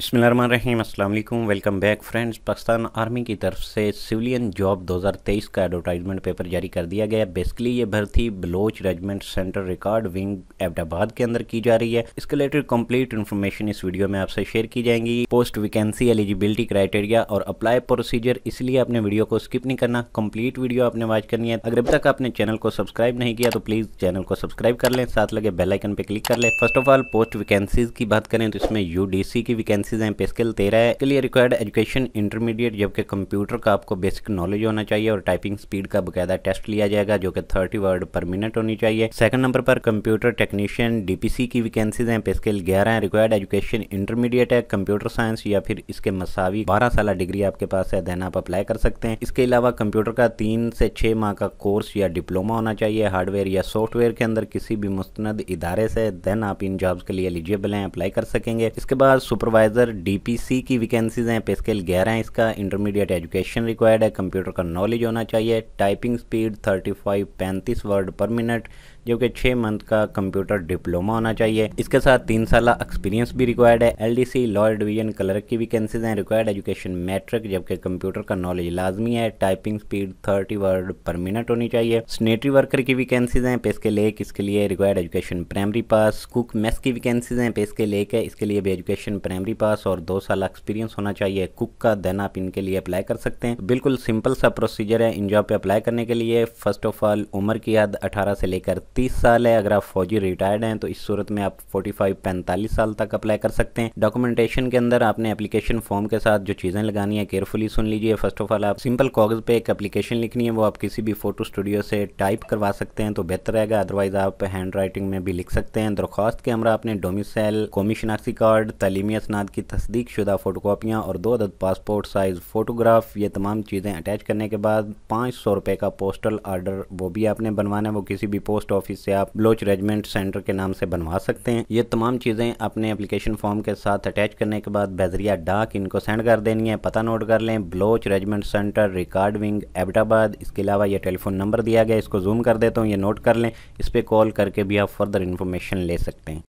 बिसमीम अल्लाम welcome back friends Pakistan army की तरफ से सिविलियन जॉब 2023 का एडवर्टाइजमेंट पेपर जारी कर दिया गया बेसिकली ये भर्ती Baloch regiment centre record wing Abbottabad के अंदर की जा रही है इसके रिलेटेड तो कंप्लीट इन्फॉर्मेशन इस वीडियो में आपसे शेयर की जाएंगी पोस्ट वैकेंसी एलिजिबिलिटी क्राइटेरिया और अप्लाई प्रोसीजर इसलिए अपने वीडियो को स्किप नहीं करना कंप्लीट वीडियो आपने वॉच करनी है अगर अब तक आपने चैनल को सब्सक्राइब नहीं किया तो प्लीज़ चैनल को सब्सक्राइब कर लें साथ लगे बेलाइकन पर क्लिक कर लें first of all post vacancies की बात करें तो इसमें यू की वैकेंसी क्लासेज हैं पेस्केल तेरह है लिए रिक्वायर्ड एजुकेशन इंटरमीडिएट जबकि कंप्यूटर का आपको बेसिक नॉलेज होना चाहिए और टाइपिंग स्पीड का बकायदा टेस्ट लिया जाएगा जो कि थर्टी वर्ड पर मिनट होनी चाहिए सेकंड नंबर पर कंप्यूटर टेक्नीशियन डीपीसी की वैकेंसीज हैं पेस्केल ग्यारह है रिक्वायर्ड एजुकेशन इंटरमीडिएट है कंप्यूटर साइंस या फिर इसके मसावी बारह साल डिग्री आपके पास है देन आप अप्लाई कर सकते हैं इसके अलावा कंप्यूटर का तीन से छह माह का कोर्स या डिप्लोमा होना चाहिए हार्डवेयर या सॉफ्टवेयर के अंदर किसी भी मुस्तनद इदारे से देन आप इन जॉब्स के लिए एलिजिबल हैं अप्लाई कर सकेंगे इसके बाद सुपरवाइजर सुपरवाइज़र डीपीसी की वैकेंसीज हैं पे स्केल ग्यारह हैं इसका इंटरमीडिएट एजुकेशन रिक्वायर्ड है कंप्यूटर का नॉलेज होना चाहिए टाइपिंग स्पीड थर्टी फाइव पैंतीस वर्ड पर मिनट जो कि छः मंथ का कंप्यूटर डिप्लोमा होना चाहिए इसके साथ तीन साल एक्सपीरियंस भी रिक्वायर्ड है एल डी डिवीजन क्लर्क की वैकेंसीज हैं रिक्वायर्ड एजुकेशन मैट्रिक जबकि कंप्यूटर का नॉलेज लाजमी है typing speed thirty word per minute होनी चाहिए सनेटरी वर्कर की वैकेंसीज हैं पे स्केल एक इसके लिए required education primary pass cook mess की वैकेंसीज हैं पे स्केल एक है इसके लिए भी एजुकेशन प्राइमरी पास और दो साल एक्सपीरियंस होना चाहिए कुक का देन आप इनके लिए अप्लाई कर सकते हैं बिल्कुल सिंपल सा प्रोसीजर है इन जॉब पे अप्लाई करने के लिए फर्स्ट ऑफ ऑल उम्र की याद 18 से लेकर 30 साल है अगर आप फौजी रिटायर्ड हैं तो इस सूरत में आप 45 45 साल तक अप्लाई कर सकते हैं डॉक्यूमेंटेशन के अंदर आपने एप्लीकेशन फॉर्म के साथ जो चीज़ें लगानी है केयरफुली सुन लीजिए फर्स्ट ऑफ ऑल आप सिंपल कागज़ पे एक एप्लीकेशन लिखनी है वो आप किसी भी फोटो स्टूडियो से टाइप करवा सकते हैं तो बेहतर रहेगा अदरवाइज आप हैंड राइटिंग में भी लिख सकते हैं दरख्वास्त के हमारा आपने डोमिसल कौमी शनाख्ती कार्ड तलीमी असनाद की तस्दीक शुदा फोटोकॉपियाँ और दो अदद पासपोर्ट साइज़ फ़ोटोग्राफ ये तमाम चीज़ें अटैच करने के बाद पाँच सौ रुपये का पोस्टल आर्डर वो भी आपने बनवाना है वो किसी भी पोस्ट ऑफिस से आप लोच रेजमेंट सेंटर के नाम से बनवा सकते हैं ये तमाम चीज़ें अपने अपलिकेशन फॉर्म के साथ अटैच करने के बाद बेजरिया डाक इनको सेंड कर देनी है पता नोट कर लें Baloch regiment centre record wing Abbottabad इसके अलावा ये टेलीफोन नंबर दिया गया इसको जूम कर देता हूँ ये नोट कर लें इस पर कॉल करके भी आप फर्दर इन्फॉर्मेशन ले सकते हैं